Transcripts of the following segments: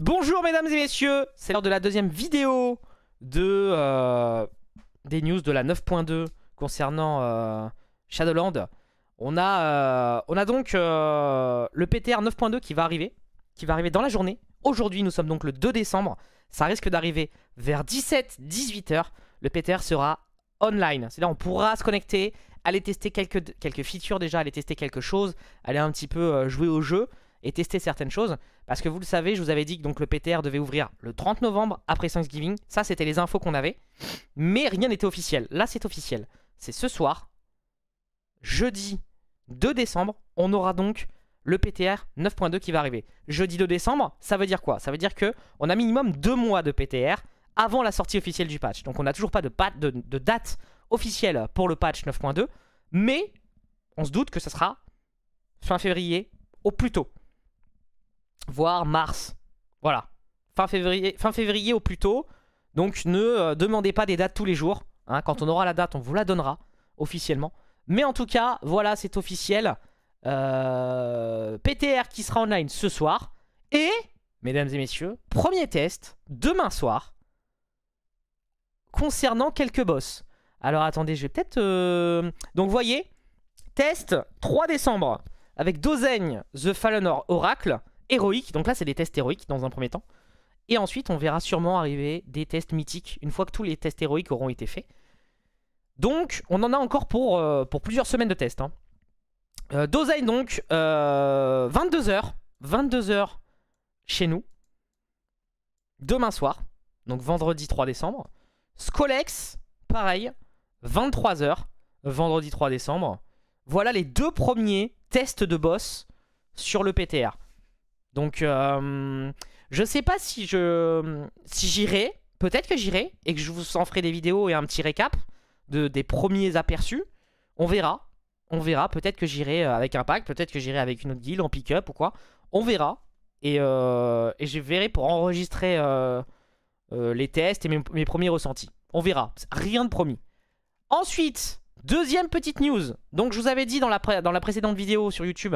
Bonjour mesdames et messieurs, c'est l'heure de la deuxième vidéo de euh, des news de la 9.2 concernant euh, Shadowland. On a, euh, on a donc le PTR 9.2 qui va arriver, qui va arriver dans la journée. Aujourd'hui, nous sommes donc le 2 décembre. Ça risque d'arriver vers 17-18 heures. Le PTR sera online. C'est là on pourra se connecter, aller tester quelques, quelques features déjà, aller tester quelque chose, aller un petit peu jouer au jeu et tester certaines choses. Parce que vous le savez, je vous avais dit que donc, le PTR devait ouvrir le 30 novembre après Thanksgiving. Ça, c'était les infos qu'on avait. Mais rien n'était officiel. Là, c'est officiel. C'est ce soir, jeudi 2 décembre, on aura donc le PTR 9.2 qui va arriver. Jeudi 2 décembre, ça veut dire quoi Ça veut dire que on a minimum deux mois de PTR avant la sortie officielle du patch. Donc on n'a toujours pas de, date officielle pour le patch 9.2, mais on se doute que ça sera fin février au plus tôt voire mars. Voilà. Fin février, fin février au plus tôt. Donc ne euh, demandez pas des dates tous les jours. Hein. Quand on aura la date, on vous la donnera officiellement. Mais en tout cas, voilà, c'est officiel. Euh, PTR qui sera online ce soir. Et, mesdames et messieurs, premier test demain soir concernant quelques boss. Alors attendez, je vais peut-être... Euh, donc voyez, test 3 décembre avec Dozen, The Fallen Oracle. Héroïque, Donc là, c'est des tests héroïques dans un premier temps. Et ensuite, on verra sûrement arriver des tests mythiques, une fois que tous les tests héroïques auront été faits. Donc, on en a encore pour, euh, plusieurs semaines de tests. Hein. Euh, donc, 22h. Euh, 22h chez nous. Demain soir, donc vendredi 3 décembre. Skolex, pareil, 23h, vendredi 3 décembre. Voilà les deux premiers tests de boss sur le PTR. Donc, euh, je sais pas si je si j'irai. Peut-être que j'irai et que je vous en ferai des vidéos et un petit récap de, des premiers aperçus. On verra. On verra. Peut-être que j'irai euh, avec un pack. Peut-être que j'irai avec une autre guilde en pick-up ou quoi. On verra. Et, euh, je verrai pour enregistrer euh, les tests et mes, premiers ressentis. On verra, rien de promis. Ensuite, deuxième petite news. Donc je vous avais dit dans la, dans la précédente vidéo sur YouTube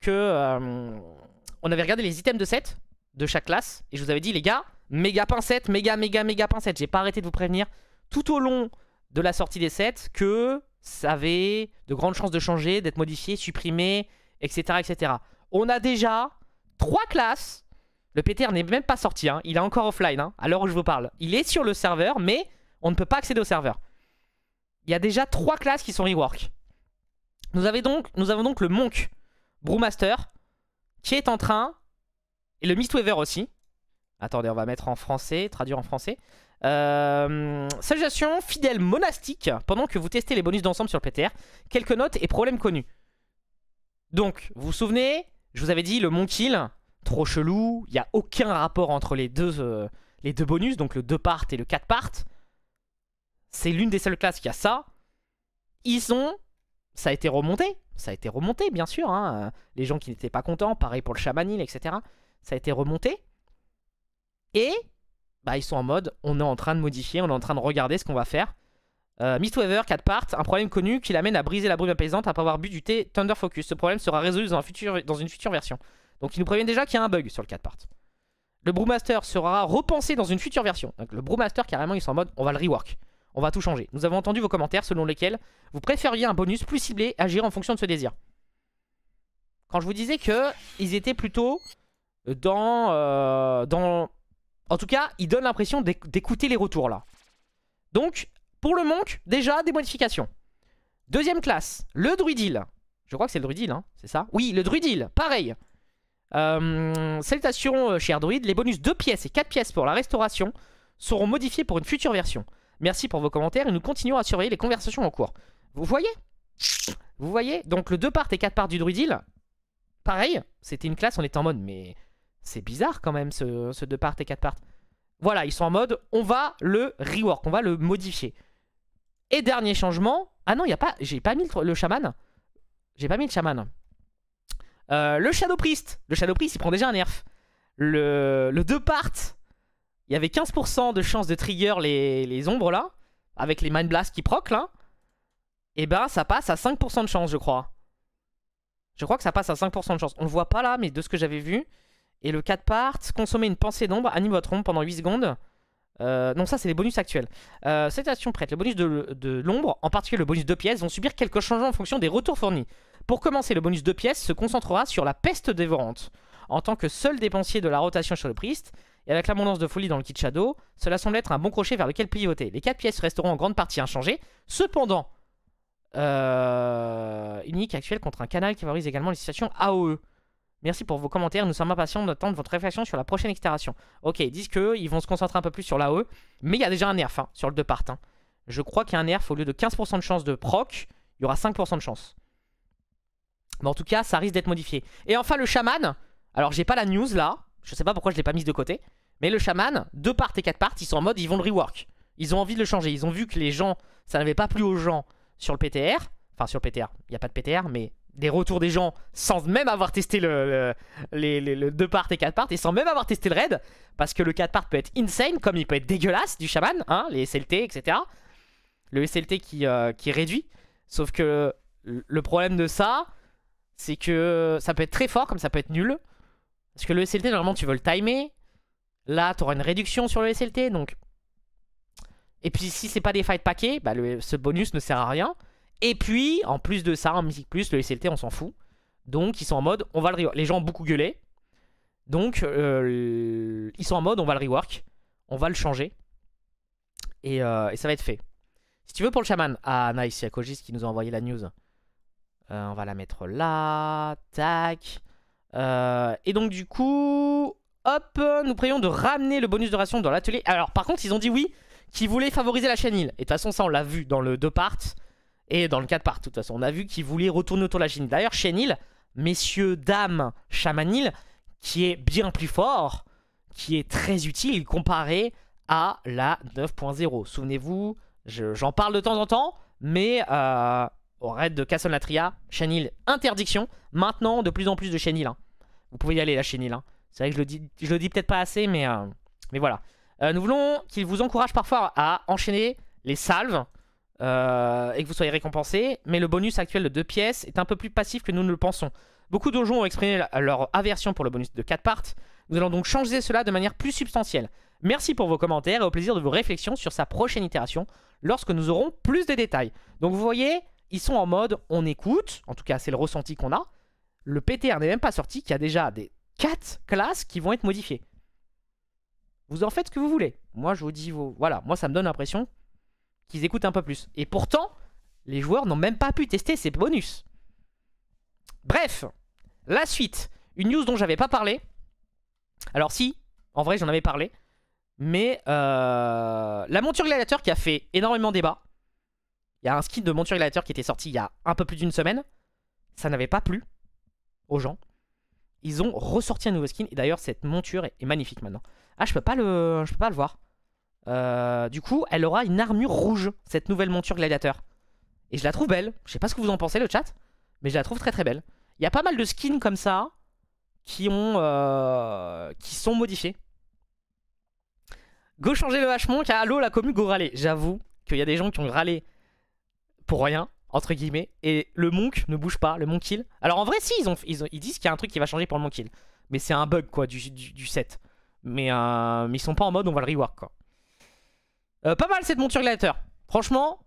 que on avait regardé les items de set de chaque classe. Et je vous avais dit, les gars, méga pincette, méga, méga, méga pincette. J'ai pas arrêté de vous prévenir tout au long de la sortie des sets que ça avait de grandes chances de changer, d'être modifié, supprimé, etc., etc. On a déjà trois classes. Le PTR n'est même pas sorti. Hein. Il est encore offline hein, à l'heure où je vous parle. Il est sur le serveur, mais on ne peut pas accéder au serveur. Il y a déjà trois classes qui sont rework. Nous, nous avons donc le Monk Brewmaster qui est en train, et le Mistweaver aussi. Attendez, on va mettre en français, traduire en français. Euh, salutation fidèle monastique pendant que vous testez les bonus d'ensemble sur le PTR. Quelques notes et problèmes connus. Donc, vous vous souvenez, je vous avais dit le Monkill, trop chelou, il n'y a aucun rapport entre les deux, euh, les deux bonus, donc le 2 part et le 4 part. C'est l'une des seules classes qui a ça. Ils ont ça a été remonté, ça a été remonté bien sûr, hein. les gens qui n'étaient pas contents, pareil pour le chamanil, etc. Ça a été remonté. Et bah, ils sont en mode, on est en train de modifier, on est en train de regarder ce qu'on va faire. Euh, Mistweaver, 4 parts, un problème connu qui l'amène à briser la brume apaisante après avoir bu du thé Thunder Focus. Ce problème sera résolu dans, un futur, dans une future version. Donc ils nous préviennent déjà qu'il y a un bug sur le 4 parts. Le Brewmaster sera repensé dans une future version. Donc le Brewmaster, carrément, ils sont en mode, on va le rework on va tout changer. Nous avons entendu vos commentaires selon lesquels vous préfériez un bonus plus ciblé, agir en fonction de ce désir. Quand je vous disais que étaient plutôt dans... Euh, dans... En tout cas, ils donnent l'impression d'écouter les retours là. Donc, pour le monk, déjà des modifications. Deuxième classe, le druidil. Je crois que c'est le druidil, hein, c'est ça Oui, le druidil, pareil. Euh, salutations, euh, cher druide. Les bonus 2 pièces et 4 pièces pour la restauration seront modifiés pour une future version. Merci pour vos commentaires et nous continuons à surveiller les conversations en cours. Vous voyez Vous voyez Donc le 2 part et 4 parts du druidil, pareil, c'était une classe, on était en mode mais c'est bizarre quand même ce, deux 2 part et 4 parts. Voilà, ils sont en mode on va le rework, on va le modifier. Et dernier changement, ah non, il y a pas, j'ai pas mis le, chaman. J'ai pas mis le chaman. Euh, le Shadow Priest. Le Shadow Priest, il prend déjà un nerf. Le, le deux parts il y avait 15% de chance de trigger les, ombres là, avec les Mind Blast qui proc là, et ben ça passe à 5% de chance je crois. Je crois que ça passe à 5% de chance. On le voit pas là, mais de ce que j'avais vu. Et le 4 part, consommer une pensée d'ombre, anime votre ombre pendant 8 secondes. Euh, non, ça c'est les bonus actuels. Euh, cette action prête, le bonus de, de l'ombre, en particulier le bonus de pièces, vont subir quelques changements en fonction des retours fournis. Pour commencer, le bonus de pièces se concentrera sur la peste dévorante. En tant que seul dépensier de la rotation sur le priest, et avec l'abondance de folie dans le kit Shadow, cela semble être un bon crochet vers lequel pivoter. Les 4 pièces resteront en grande partie inchangées. Cependant, euh, unique actuelle contre un canal qui favorise également les situations AOE. Merci pour vos commentaires, nous sommes impatients d'attendre votre réflexion sur la prochaine extération. Ok, ils disent qu'ils vont se concentrer un peu plus sur l'AOE, mais il y a déjà un nerf hein, sur le 2 hein. Je crois qu'il y a un nerf, au lieu de 15% de chance de proc, il y aura 5% de chance. Mais en tout cas, ça risque d'être modifié. Et enfin, le chaman. Alors, j'ai pas la news là, je sais pas pourquoi je l'ai pas mise de côté. Mais le chaman, deux parts et quatre parts, ils sont en mode, ils vont le rework. Ils ont envie de le changer. Ils ont vu que les gens, ça n'avait pas plu aux gens sur le PTR. Enfin, sur le PTR, il n'y a pas de PTR, mais des retours des gens sans même avoir testé le, les, deux parts et quatre parts et sans même avoir testé le raid. Parce que le quatre parts peut être insane, comme il peut être dégueulasse du chaman, hein, les SLT, etc. Le SLT qui, euh, qui réduit. Sauf que le problème de ça, c'est que ça peut être très fort comme ça peut être nul. Parce que le SLT, normalement, tu veux le timer. Là, tu auras une réduction sur le SLT. Donc... Et puis, si c'est pas des fights paquets, bah, le, ce bonus ne sert à rien. Et puis, en plus de ça, en musique plus, le SLT, on s'en fout. Donc, ils sont en mode, on va le rework. Les gens ont beaucoup gueulé. Donc, euh, ils sont en mode, on va le rework. On va le changer. Et, euh, et ça va être fait. Si tu veux pour le chaman. Ah, nice, il y a Kogis qui nous a envoyé la news. Euh, on va la mettre là. Tac. Euh, et donc du coup, hop, nous prions de ramener le bonus de ration dans l'atelier. Alors par contre, ils ont dit oui, qu'ils voulaient favoriser la chaîne Et de toute façon, ça on l'a vu dans le 2 parts et dans le 4 parts. De toute façon, on a vu qu'ils voulaient retourner autour de la chenille D'ailleurs, chenille messieurs, dames, chamanil, qui est bien plus fort, qui est très utile comparé à la 9.0. Souvenez-vous, j'en parle de temps en temps, mais... Euh, au raid de Castle Natria, Chenil, interdiction. Maintenant, de plus en plus de Chenil. Hein. Vous pouvez y aller, la Chenil. Hein. C'est vrai que je le dis, je le dis peut-être pas assez, mais, euh, mais voilà. Euh, nous voulons qu'il vous encourage parfois à enchaîner les salves euh, et que vous soyez récompensé, mais le bonus actuel de deux pièces est un peu plus passif que nous ne le pensons. Beaucoup de ont exprimé leur aversion pour le bonus de 4 parts. Nous allons donc changer cela de manière plus substantielle. Merci pour vos commentaires et au plaisir de vos réflexions sur sa prochaine itération lorsque nous aurons plus de détails. Donc vous voyez, ils sont en mode on écoute, en tout cas c'est le ressenti qu'on a, le PTR n'est même pas sorti, qu'il y a déjà des 4 classes qui vont être modifiées. Vous en faites ce que vous voulez. Moi je vous dis, voilà, moi ça me donne l'impression qu'ils écoutent un peu plus. Et pourtant, les joueurs n'ont même pas pu tester ces bonus. Bref, la suite, une news dont j'avais pas parlé. Alors si, en vrai j'en avais parlé. Mais euh, la monture gladiateur qui a fait énormément débat. Il y a un skin de monture gladiateur qui était sorti il y a un peu plus d'une semaine. Ça n'avait pas plu aux gens. Ils ont ressorti un nouveau skin. Et d'ailleurs, cette monture est, magnifique maintenant. Ah, je peux pas le, je peux pas le voir. Euh, du coup, elle aura une armure rouge, cette nouvelle monture gladiateur. Et je la trouve belle. Je sais pas ce que vous en pensez, le chat. Mais je la trouve très très belle. Il y a pas mal de skins comme ça qui, ont, euh, qui sont modifiés. Go changer le vachement, car la commu, go râler. J'avoue qu'il y a des gens qui ont râlé pour rien, entre guillemets, et le Monk ne bouge pas, le Monk kill Alors en vrai, si, ils, disent qu'il y a un truc qui va changer pour le Monk kill mais c'est un bug quoi du, du, set. Mais, euh, ils sont pas en mode on va le rework quoi. Euh, pas mal cette monture gladiateur. Franchement,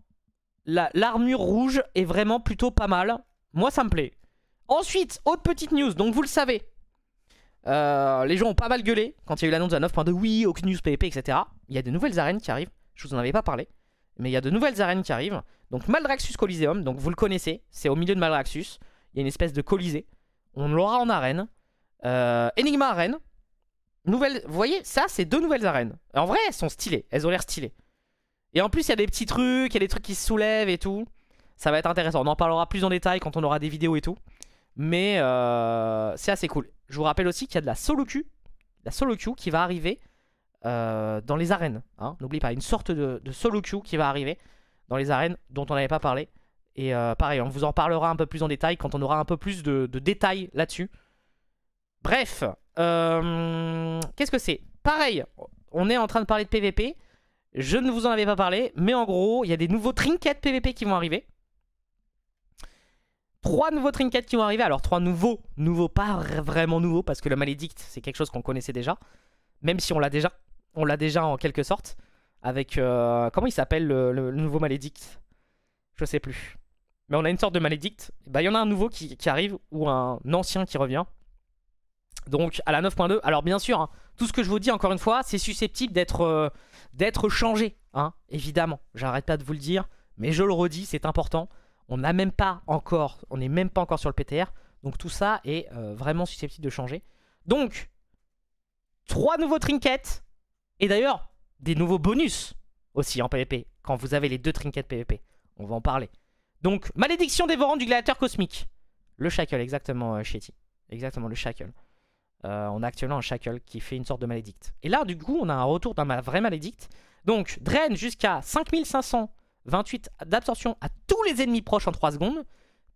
l'armure rouge est vraiment plutôt pas mal. Moi ça me plaît. Ensuite, autre petite news, donc vous le savez. Euh, les gens ont pas mal gueulé quand il y a eu l'annonce de la 9.2, oui, aucune news PvP, etc. Il y a de nouvelles arènes qui arrivent, je vous en avais pas parlé. Mais il y a de nouvelles arènes qui arrivent. Donc Maldraxxus Coliseum, donc vous le connaissez, c'est au milieu de Maldraxxus. Il y a une espèce de colisée. On l'aura en arène. Euh, Enigma Arène. Nouvelle... Vous voyez, ça, c'est deux nouvelles arènes. En vrai, elles sont stylées. Elles ont l'air stylées. Et en plus, il y a des petits trucs, il y a des trucs qui se soulèvent et tout. Ça va être intéressant. On en parlera plus en détail quand on aura des vidéos et tout. Mais euh, c'est assez cool. Je vous rappelle aussi qu'il y a de la solo La solo qui va arriver euh, dans les arènes. Hein. n'oubliez pas, une sorte de, de solo queue qui va arriver dans les arènes dont on n'avait pas parlé. Et euh, pareil, on vous en parlera un peu plus en détail quand on aura un peu plus de, détails là-dessus. Bref, euh, qu'est-ce que c'est Pareil, on est en train de parler de PVP. Je ne vous en avais pas parlé, mais en gros, il y a des nouveaux trinkets PVP qui vont arriver. Trois nouveaux trinkets qui vont arriver. Alors, trois nouveaux. Nouveaux, pas vraiment nouveaux, parce que le malédicte, c'est quelque chose qu'on connaissait déjà. Même si on l'a déjà. On l'a déjà en quelque sorte avec euh, comment il s'appelle le, nouveau malédicte Je sais plus. Mais on a une sorte de malédicte. Bah, il y en a un nouveau qui, arrive ou un ancien qui revient. Donc à la 9.2. Alors bien sûr, hein, tout ce que je vous dis encore une fois, c'est susceptible d'être euh, d'être changé, hein, évidemment. J'arrête pas de vous le dire, mais je le redis, c'est important. On n'a même pas encore, on n'est même pas encore sur le PTR. Donc tout ça est euh, vraiment susceptible de changer. Donc, trois nouveaux trinkets. Et d'ailleurs, des nouveaux bonus aussi en PvP, quand vous avez les deux trinkets PvP. On va en parler. Donc, malédiction dévorante du gladiateur cosmique. Le shackle, exactement, Shetty. Euh, exactement, le shackle. Euh, on a actuellement un shackle qui fait une sorte de malédicte. Et là, du coup, on a un retour d'un vrai malédicte. Donc, draine jusqu'à 5528 d'absorption à tous les ennemis proches en 3 secondes.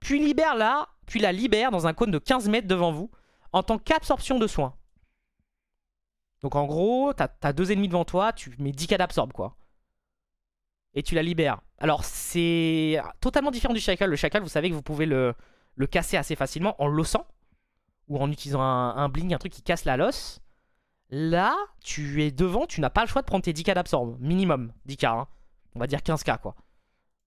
Puis libère là, puis la libère dans un cône de 15 mètres devant vous en tant qu'absorption de soins. Donc en gros, t'as as deux ennemis devant toi, tu mets 10k d'absorbe quoi. Et tu la libères. Alors c'est totalement différent du Shackle. Le Shackle, vous savez que vous pouvez le, le casser assez facilement en l'ossant. Ou en utilisant un, bling, un truc qui casse la loss. Là, tu es devant, tu n'as pas le choix de prendre tes 10k d'absorbe. Minimum 10k. Hein. On va dire 15k quoi.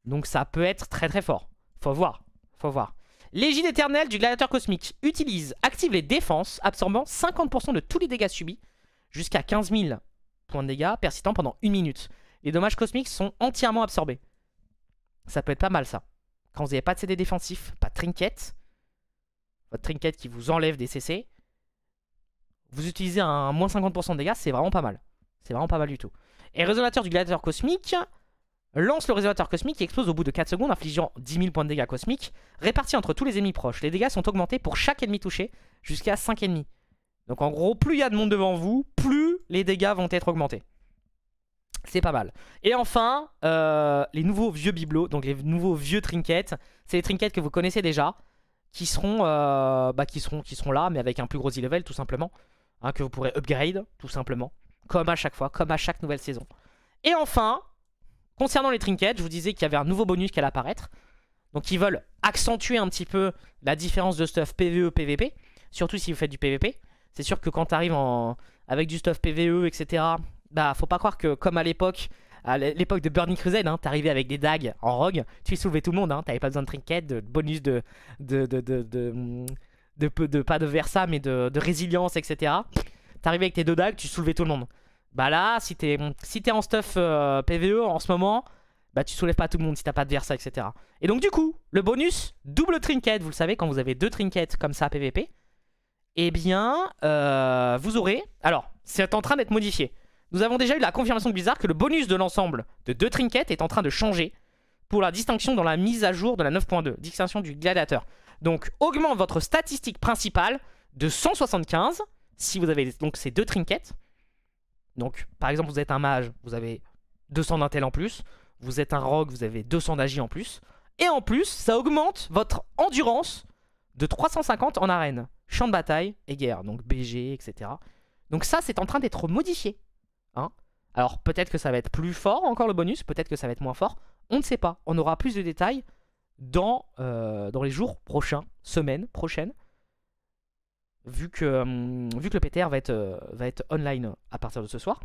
Donc ça peut être très très fort. Faut voir. Faut voir. L'égide éternelle du gladiateur cosmique utilise, active les défenses, absorbant 50% de tous les dégâts subis jusqu'à 15 000 points de dégâts persistants pendant une minute. Les dommages cosmiques sont entièrement absorbés. Ça peut être pas mal ça. Quand vous n'avez pas de CD défensif, pas de trinket, votre trinket qui vous enlève des CC, vous utilisez un moins 50% de dégâts, c'est vraiment pas mal. C'est vraiment pas mal du tout. Et résonateur du gladiateur cosmique lance le résonateur cosmique qui explose au bout de 4 secondes, infligeant 10 000 points de dégâts cosmiques, répartis entre tous les ennemis proches. Les dégâts sont augmentés pour chaque ennemi touché jusqu'à 5 ennemis. Donc en gros, plus il y a de monde devant vous, plus les dégâts vont être augmentés. C'est pas mal. Et enfin, euh, les nouveaux vieux bibelots, donc les nouveaux vieux trinkets. C'est les trinkets que vous connaissez déjà, qui seront, euh, bah, qui seront, qui seront là, mais avec un plus gros e-level tout simplement. Hein, que vous pourrez upgrade tout simplement. Comme à chaque fois, comme à chaque nouvelle saison. Et enfin, concernant les trinkets, je vous disais qu'il y avait un nouveau bonus qui allait apparaître. Donc ils veulent accentuer un petit peu la différence de stuff PvE-PvP, e, surtout si vous faites du PvP. C'est sûr que quand tu avec du stuff PVE, etc., bah faut pas croire que comme à l'époque, à l'époque de Burning Crusade, hein, t'arrivais avec des dagues en rogue, tu soulevais tout le monde, hein, t'avais pas besoin de trinket, de bonus de. de, de, de, pas de versa, mais de, résilience, etc. T'arrivais avec tes deux dagues, tu soulevais tout le monde. Bah là, si t'es si en stuff euh, PVE en ce moment, bah tu soulèves pas tout le monde si t'as pas de versa, etc. Et donc du coup, le bonus, double trinket, vous le savez, quand vous avez deux trinkets comme ça à PVP, eh bien, euh, vous aurez... Alors, c'est en train d'être modifié. Nous avons déjà eu la confirmation de Blizzard que le bonus de l'ensemble de deux trinkets est en train de changer pour la distinction dans la mise à jour de la 9.2, distinction du gladiateur. Donc, augmente votre statistique principale de 175 si vous avez donc ces deux trinkets. Donc, par exemple, vous êtes un mage, vous avez 200 d'intel en plus. Vous êtes un rogue, vous avez 200 d'agi en plus. Et en plus, ça augmente votre endurance de 350 en arène champ de bataille et guerre, donc BG, etc. Donc ça, c'est en train d'être modifié. Hein Alors peut-être que ça va être plus fort encore le bonus, peut-être que ça va être moins fort, on ne sait pas. On aura plus de détails dans, euh, dans les jours prochains, semaines prochaines, vu que, hum, vu que le PTR va être, euh, va être online à partir de ce soir.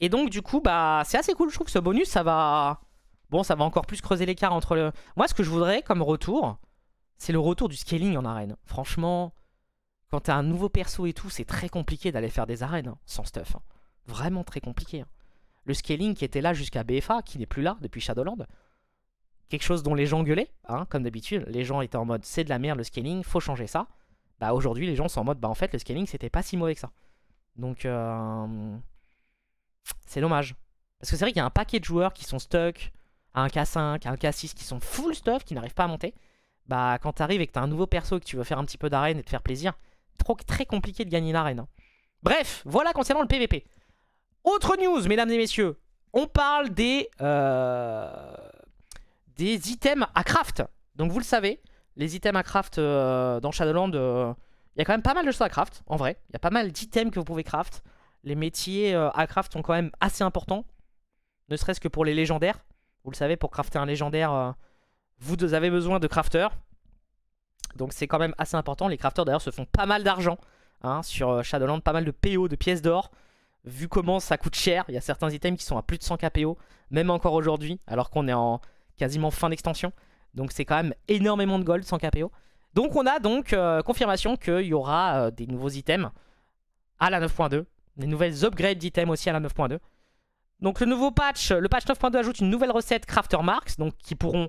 Et donc du coup, bah c'est assez cool, je trouve que ce bonus, ça va... Bon, ça va encore plus creuser l'écart entre le... Moi, ce que je voudrais comme retour, c'est le retour du scaling en arène. Franchement, quand t'as un nouveau perso et tout, c'est très compliqué d'aller faire des arènes hein, sans stuff. Hein. Vraiment très compliqué. Hein. Le scaling qui était là jusqu'à BFA, qui n'est plus là depuis Shadowland, quelque chose dont les gens gueulaient, comme d'habitude. Les gens étaient en mode c'est de la merde le scaling, faut changer ça. Bah aujourd'hui, les gens sont en mode bah en fait le scaling c'était pas si mauvais que ça. Donc euh, c'est dommage. Parce que c'est vrai qu'il y a un paquet de joueurs qui sont stuck à un K5, un K6, qui sont full stuff, qui n'arrivent pas à monter bah quand t'arrives et que t'as un nouveau perso et que tu veux faire un petit peu d'arène et te faire plaisir, trop très compliqué de gagner l'arène. Hein. Bref, voilà concernant le PVP. Autre news, mesdames et messieurs, on parle des, euh, des items à craft. Donc vous le savez, les items à craft euh, dans Shadowland, euh, il y a quand même pas mal de choses à craft, en vrai. Il y a pas mal d'items que vous pouvez craft. Les métiers à craft sont quand même assez importants, ne serait-ce que pour les légendaires. Vous le savez, pour crafter un légendaire vous avez besoin de crafters. Donc c'est quand même assez important. Les crafters d'ailleurs se font pas mal d'argent hein, sur euh, Shadowland, pas mal de PO, de pièces d'or. Vu comment ça coûte cher, il y a certains items qui sont à plus de 100 KPO, même encore aujourd'hui, alors qu'on est en quasiment fin d'extension. Donc c'est quand même énormément de gold, 100 KPO. Donc on a donc euh, confirmation qu'il y aura euh, des nouveaux items à la 9.2, des nouvelles upgrades d'items aussi à la 9.2. Donc le nouveau patch, le patch 9.2 ajoute une nouvelle recette Crafter Marks, donc qui pourront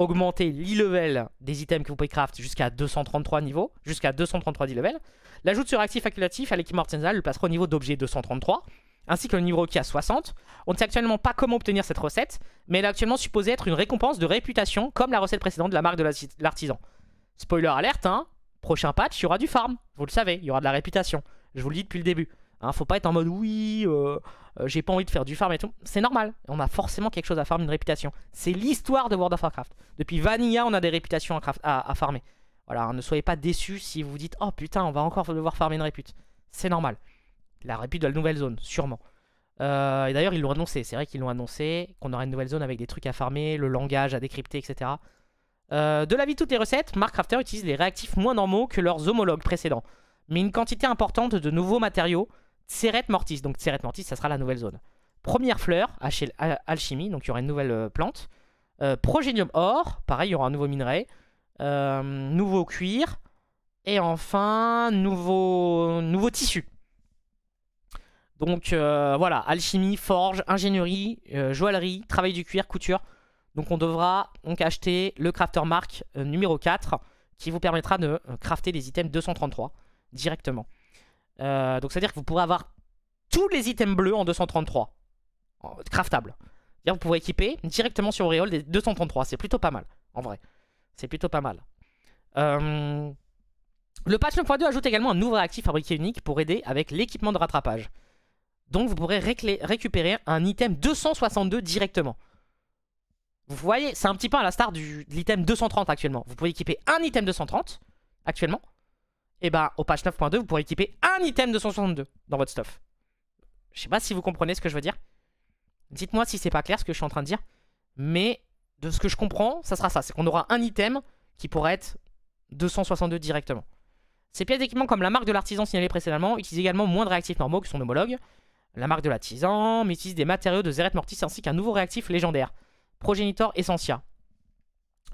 augmenter l'e-level des items que vous pouvez craft jusqu'à 233 niveaux, jusqu'à 233 d'e-level. L'ajout sur actif facultatif à l'équipe artisanal le placera au niveau d'objet 233, ainsi que le niveau qui a 60. On ne sait actuellement pas comment obtenir cette recette, mais elle est actuellement supposée être une récompense de réputation comme la recette précédente de la marque de l'artisan. Spoiler alerte, hein, prochain patch, il y aura du farm, vous le savez, il y aura de la réputation. Je vous le dis depuis le début. Hein, faut pas être en mode oui, euh, euh, j'ai pas envie de faire du farm et tout. C'est normal, on a forcément quelque chose à farmer, une réputation. C'est l'histoire de World of Warcraft. Depuis Vanilla, on a des réputations à, à, farmer. Voilà, ne soyez pas déçus si vous vous dites « Oh putain, on va encore devoir farmer une répute ». C'est normal. La répute de la nouvelle zone, sûrement. Euh, et d'ailleurs, ils l'ont annoncé. C'est vrai qu'ils l'ont annoncé, qu'on aurait une nouvelle zone avec des trucs à farmer, le langage à décrypter, etc. Euh, de de vie de toutes les recettes, Mark Crafter utilise des réactifs moins normaux que leurs homologues précédents, mais une quantité importante de nouveaux matériaux Tseret Mortis. Donc Tseret Mortis, ça sera la nouvelle zone. Première fleur, alchimie, donc il y aura une nouvelle euh, plante. Euh, progénium or, pareil, il y aura un nouveau minerai. Euh, nouveau cuir. Et enfin, nouveau, nouveau tissu. Donc euh, voilà, alchimie, forge, ingénierie, joaillerie, travail du cuir, couture. Donc on devra donc acheter le crafter mark numéro 4 qui vous permettra de crafter des items 233 directement. Euh, donc c'est-à-dire que vous pourrez avoir tous les items bleus en 233. Craftable. Vous pourrez équiper directement sur Auréole des 233. C'est plutôt pas mal, en vrai. C'est plutôt pas mal. Euh, le patch 1.2 ajoute également un nouveau actif fabriqué unique pour aider avec l'équipement de rattrapage. Donc vous pourrez récupérer un item 262 directement. Vous voyez, c'est un petit peu à la star de l'item 230 actuellement. Vous pouvez équiper un item 230 actuellement et eh ben au patch 9.2, vous pourrez équiper un item de 162 dans votre stuff. Je sais pas si vous comprenez ce que je veux dire. Dites-moi si c'est pas clair ce que je suis en train de dire. Mais de ce que je comprends, ça sera ça. C'est qu'on aura un item qui pourrait être 262 directement. Ces pièces d'équipement, comme la marque de l'artisan signalée précédemment, utilisent également moins de réactifs normaux que son homologue. La marque de l'artisan, mais utilise des matériaux de Zeret Mortis ainsi qu'un nouveau réactif légendaire, Progenitor Essentia.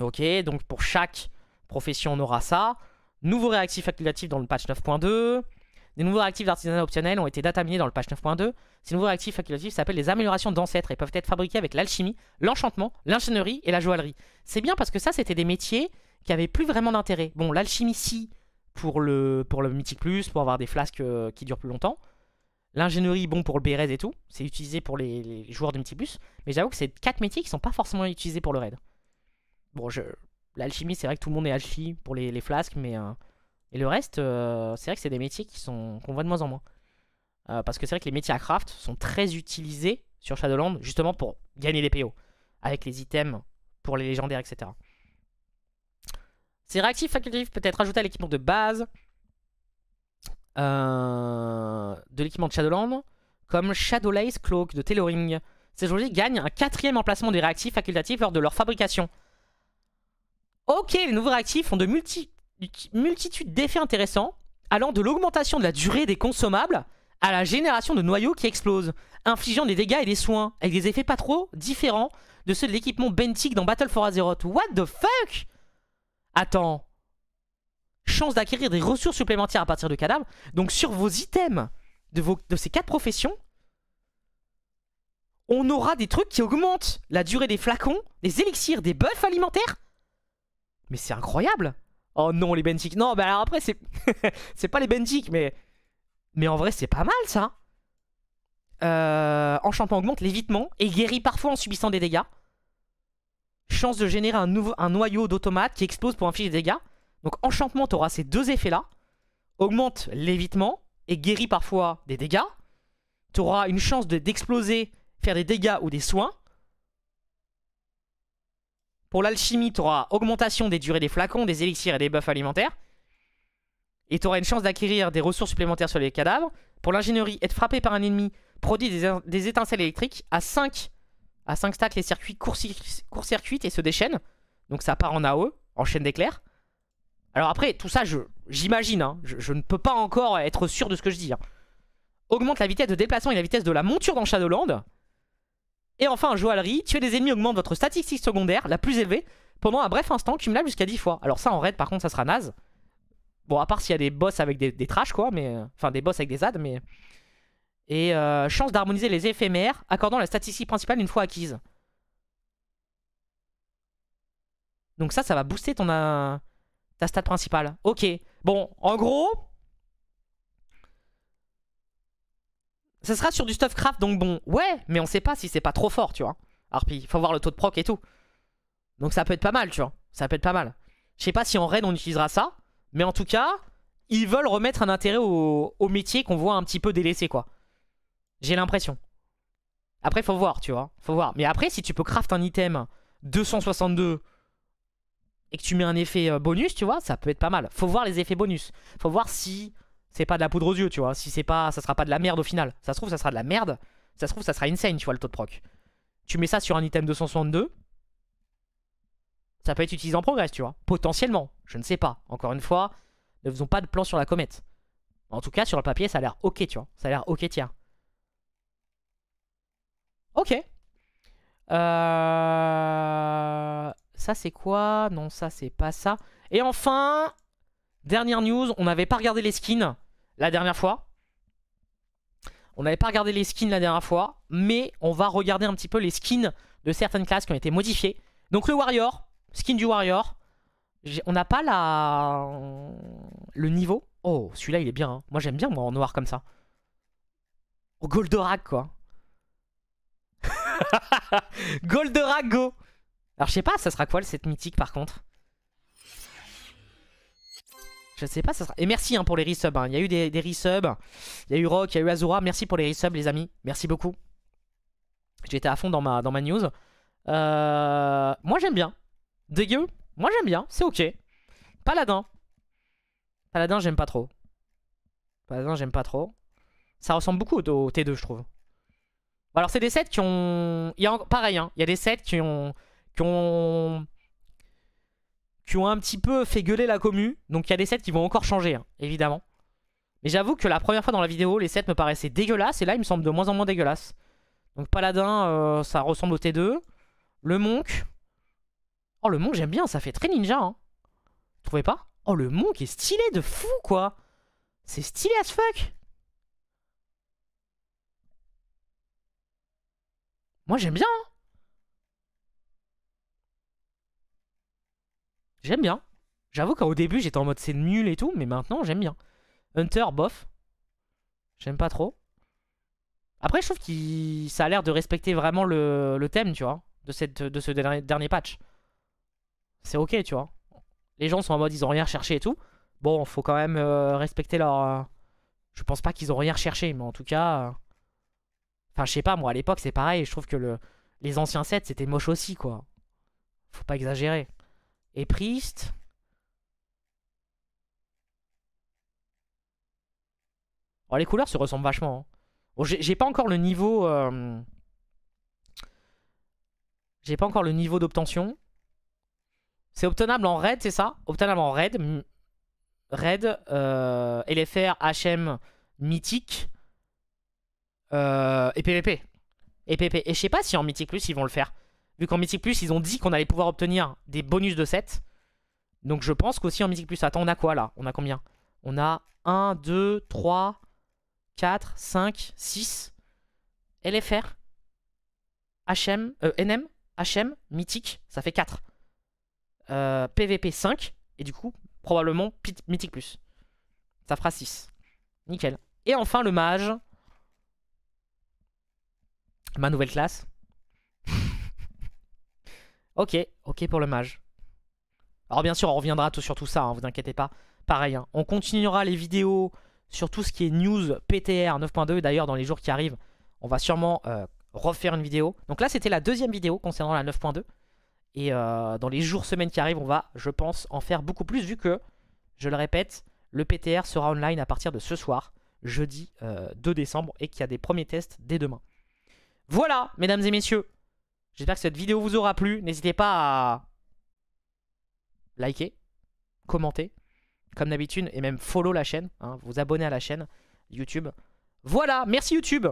Ok, donc pour chaque profession, on aura ça. Nouveaux réactifs facultatifs dans le patch 9.2. Des nouveaux réactifs d'artisanat optionnels ont été dataminés dans le patch 9.2. Ces nouveaux réactifs facultatifs s'appellent les améliorations d'ancêtres et peuvent être fabriqués avec l'alchimie, l'enchantement, l'ingénierie et la joaillerie. C'est bien parce que ça, c'était des métiers qui avaient plus vraiment d'intérêt. Bon, l'alchimie, si, pour le, pour le Mythic Plus, pour avoir des flasques euh, qui durent plus longtemps. L'ingénierie, bon, pour le B-Red et tout. C'est utilisé pour les, joueurs de Mythic Plus. Mais j'avoue que c'est quatre métiers qui sont pas forcément utilisés pour le raid. Bon, je, L'alchimie, c'est vrai que tout le monde est alchimie pour les, les flasques, mais. Euh, et le reste, euh, c'est vrai que c'est des métiers qui sont qu'on voit de moins en moins. Euh, parce que c'est vrai que les métiers à craft sont très utilisés sur Shadowland, justement pour gagner des PO, avec les items pour les légendaires, etc. Ces réactifs facultatifs peut être ajoutés à l'équipement de base de l'équipement de Shadowland, comme Shadowlace Cloak de Tailoring. Ces joueurs gagnent un quatrième emplacement des réactifs facultatifs lors de leur fabrication. Ok, les nouveaux réactifs ont de multi multitudes d'effets intéressants, allant de l'augmentation de la durée des consommables à la génération de noyaux qui explosent, infligeant des dégâts et des soins, avec des effets pas trop différents de ceux de l'équipement benthic dans Battle for Azeroth. What the fuck Attends. Chance d'acquérir des ressources supplémentaires à partir de cadavres. Donc sur vos items de, vos, de ces quatre professions, on aura des trucs qui augmentent la durée des flacons, des élixirs, des buffs alimentaires mais c'est incroyable Oh non, les bentics! Non, mais bah alors après, c'est c'est pas les bentics, mais... Mais en vrai, c'est pas mal, ça. Euh, enchantement augmente l'évitement et guérit parfois en subissant des dégâts. Chance de générer un, nouveau, un noyau d'automate qui explose pour infliger des dégâts. Donc enchantement, t'auras ces deux effets-là. Augmente l'évitement et guérit parfois des dégâts. T'auras une chance d'exploser, faire des dégâts ou des soins. Pour l'alchimie, tu augmentation des durées des flacons, des élixirs et des buffs alimentaires. Et tu auras une chance d'acquérir des ressources supplémentaires sur les cadavres. Pour l'ingénierie, être frappé par un ennemi produit des, étincelles électriques. À 5, à 5 stacks, les circuits court-circuitent et se déchaînent. Donc ça part en AE, en chaîne d'éclairs. Alors après, tout ça, j'imagine. Hein, je, ne peux pas encore être sûr de ce que je dis. Hein. Augmente la vitesse de déplacement et la vitesse de la monture dans Shadowland. Et enfin, joaillerie, tuer des ennemis augmente votre statistique secondaire, la plus élevée, pendant un bref instant, cumulable jusqu'à 10 fois. Alors ça, en raid, par contre, ça sera naze. Bon, à part s'il y a des boss avec des, trashs, quoi, mais... Euh, enfin, des boss avec des ads, mais... Et euh, chance d'harmoniser les éphémères, accordant la statistique principale une fois acquise. Donc ça, ça va booster ton... Euh, ta stat principale. Ok. Bon, en gros, ça sera sur du stuff craft, donc bon, ouais, mais on sait pas si c'est pas trop fort, tu vois. il faut voir le taux de proc et tout. Donc ça peut être pas mal, tu vois. Ça peut être pas mal. Je sais pas si en raid on utilisera ça, mais en tout cas, ils veulent remettre un intérêt au, métier qu'on voit un petit peu délaissé, quoi. J'ai l'impression. Après, faut voir, tu vois. Faut voir. Mais après, si tu peux craft un item 262 et que tu mets un effet euh, bonus, tu vois, ça peut être pas mal. Faut voir les effets bonus. Faut voir si c'est pas de la poudre aux yeux, tu vois. Si c'est pas, ça sera pas de la merde au final. Ça se trouve, ça sera de la merde. Ça se trouve, ça sera insane, tu vois, le taux de proc. Tu mets ça sur un item 262, ça peut être utilisé en progrès, tu vois. Potentiellement, je ne sais pas. Encore une fois, ne faisons pas de plan sur la comète. En tout cas, sur le papier, ça a l'air ok, tu vois. Ça a l'air ok, tiens. Ok. Euh... Ça, c'est quoi Non, ça, c'est pas ça. Et enfin, dernière news, on n'avait pas regardé les skins la dernière fois. On n'avait pas regardé les skins la dernière fois, mais on va regarder un petit peu les skins de certaines classes qui ont été modifiées. Donc le Warrior, skin du Warrior, on n'a pas la... le niveau. Oh, celui-là il est bien. Hein. Moi j'aime bien moi en noir comme ça. Goldorak quoi. Goldorak go Alors je sais pas, ça sera quoi cette mythique par contre je sais pas, ça sera. Et merci hein, pour les resubs. Hein. Il y a eu des, des resubs. Il y a eu Rock, il y a eu Azura. Merci pour les resubs, les amis. Merci beaucoup. J'étais à fond dans ma, dans ma news. Euh, moi, j'aime bien. Dégueu. Moi, j'aime bien. C'est ok. Paladin. Paladin, j'aime pas trop. Paladin, j'aime pas trop. Ça ressemble beaucoup au T2, je trouve. Alors, c'est des sets qui ont. Il y Pareil, hein. il y a des sets qui ont. Qui ont qui ont un petit peu fait gueuler la commu. Donc il y a des sets qui vont encore changer, hein, évidemment. Mais j'avoue que la première fois dans la vidéo, les sets me paraissaient dégueulasses. Et là, ils me semblent de moins en moins dégueulasses. Donc Paladin, euh, ça ressemble au T2. Le Monk. Oh, le Monk, j'aime bien. Ça fait très ninja. Hein. Vous trouvez pas Oh, le Monk est stylé de fou, quoi. C'est stylé as fuck. Moi, j'aime bien. Hein J'aime bien. J'avoue qu'au début, j'étais en mode c'est nul et tout, mais maintenant, j'aime bien. Hunter, bof. J'aime pas trop. Après, je trouve que ça a l'air de respecter vraiment le, thème, tu vois, de, cette, de ce dernier, patch. C'est ok, tu vois. Les gens sont en mode, ils ont rien cherché et tout. Bon, faut quand même euh, respecter leur... Euh, je pense pas qu'ils ont rien recherché, mais en tout cas... Euh, enfin, je sais pas, moi, à l'époque, c'est pareil. Je trouve que le... les anciens sets, c'était moche aussi, quoi. Faut pas exagérer. Et Priest Oh, les couleurs se ressemblent vachement. Hein. J'ai pas encore le niveau... Euh, j'ai pas encore le niveau d'obtention. C'est obtenable en raid, c'est ça Obtenable en raid. Raid, LFR, HM, Mythique. et PVP. Euh, et PVP. Et je sais pas si en Mythique Plus ils vont le faire vu qu'en Mythic Plus, ils ont dit qu'on allait pouvoir obtenir des bonus de 7. Donc je pense qu'aussi en Mythic Plus. Attends, on a quoi là On a combien On a 1, 2, 3, 4, 5, 6, LFR, HM, NM, HM, Mythique, ça fait 4. PVP 5, et du coup, probablement Mythique Plus. Ça fera 6. Nickel. Et enfin, le mage. Ma nouvelle classe. Ok, ok pour le mage. Alors bien sûr, on reviendra sur tout ça, hein, vous inquiétez pas. Pareil, hein. on continuera les vidéos sur tout ce qui est news PTR 9.2. D'ailleurs, dans les jours qui arrivent, on va sûrement euh, refaire une vidéo. Donc là, c'était la deuxième vidéo concernant la 9.2. Et euh, dans les jours, semaines qui arrivent, on va, je pense, en faire beaucoup plus vu que, je le répète, le PTR sera online à partir de ce soir, jeudi 2 euh, décembre, et qu'il y a des premiers tests dès demain. Voilà, mesdames et messieurs J'espère que cette vidéo vous aura plu. N'hésitez pas à liker, commenter, comme d'habitude, et même follow la chaîne, hein. vous abonner à la chaîne YouTube. Voilà, merci YouTube